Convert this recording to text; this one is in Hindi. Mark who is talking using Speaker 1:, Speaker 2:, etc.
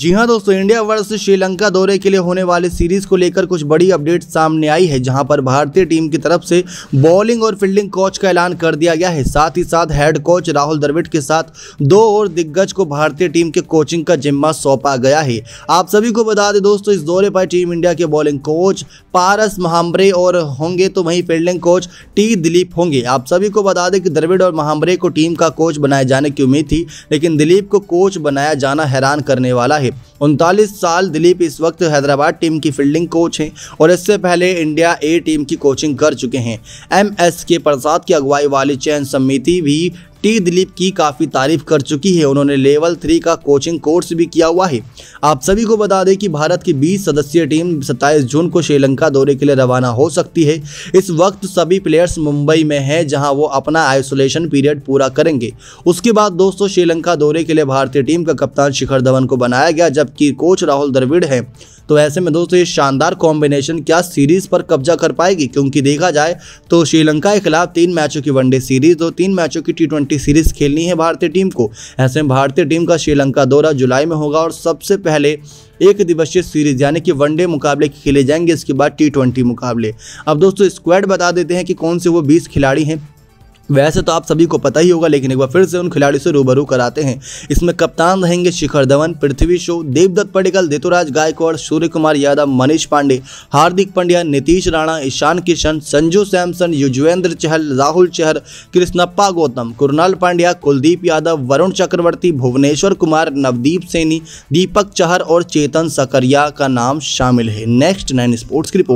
Speaker 1: जी हाँ दोस्तों इंडिया वर्सेस श्रीलंका दौरे के लिए होने वाले सीरीज को लेकर कुछ बड़ी अपडेट सामने आई है जहां पर भारतीय टीम की तरफ से बॉलिंग और फील्डिंग कोच का ऐलान कर दिया गया है साथ ही साथ हेड कोच राहुल द्रविड़ के साथ दो और दिग्गज को भारतीय टीम के कोचिंग का जिम्मा सौंपा गया है आप सभी को बता दें दोस्तों इस दौरे पर टीम इंडिया के बॉलिंग कोच पारस महाम्बरे और होंगे तो वहीं फील्डिंग कोच टी दिलीप होंगे आप सभी को बता दें कि द्रविड़ और महाम्बरे को टीम का कोच बनाए जाने की उम्मीद थी लेकिन दिलीप को कोच बनाया जाना हैरान करने वाला है उनतालीस साल दिलीप इस वक्त हैदराबाद टीम की फील्डिंग कोच हैं और इससे पहले इंडिया ए टीम की कोचिंग कर चुके हैं एम एस के प्रसाद की अगुवाई वाली चयन समिति भी टी दिलीप की काफ़ी तारीफ कर चुकी है उन्होंने लेवल थ्री का कोचिंग कोर्स भी किया हुआ है आप सभी को बता दें कि भारत की बीस सदस्यीय टीम सत्ताईस जून को श्रीलंका दौरे के लिए रवाना हो सकती है इस वक्त सभी प्लेयर्स मुंबई में हैं जहां वो अपना आइसोलेशन पीरियड पूरा करेंगे उसके बाद दोस्तों श्रीलंका दौरे के लिए भारतीय टीम का कप्तान शिखर धवन को बनाया गया जबकि कोच राहुल द्रविड़ हैं तो ऐसे में दोस्तों ये शानदार कॉम्बिनेशन क्या सीरीज पर कब्जा कर पाएगी क्योंकि देखा जाए तो श्रीलंका के खिलाफ तीन मैचों की वनडे सीरीज और तीन मैचों की टी सीरीज खेलनी है भारतीय टीम को ऐसे में भारतीय टीम का श्रीलंका दौरा जुलाई में होगा और सबसे पहले एक दिवसीय सीरीज यानी कि वनडे मुकाबले खेले जाएंगे इसके बाद टी मुकाबले अब दोस्तों स्क्वाड बता देते हैं कि कौन से वो बीस खिलाड़ी हैं वैसे तो आप सभी को पता ही होगा लेकिन एक बार फिर से उन खिलाड़ियों से रूबरू कराते हैं इसमें कप्तान रहेंगे शिखर धवन पृथ्वी शो देवदत्त पडिकल देतुराज गायकवाड़ सूर्य कुमार यादव मनीष पांडे हार्दिक पांड्या नीतीश राणा ईशान किशन संजू सैमसन युजवेंद्र चहल राहुल चहर कृष्णप्पा गौतम कुरनाल पांड्या कुलदीप यादव वरुण चक्रवर्ती भुवनेश्वर कुमार नवदीप सैनी दीपक चहर और चेतन सकरिया का नाम शामिल है नेक्स्ट नाइन स्पोर्ट्स की रिपोर्ट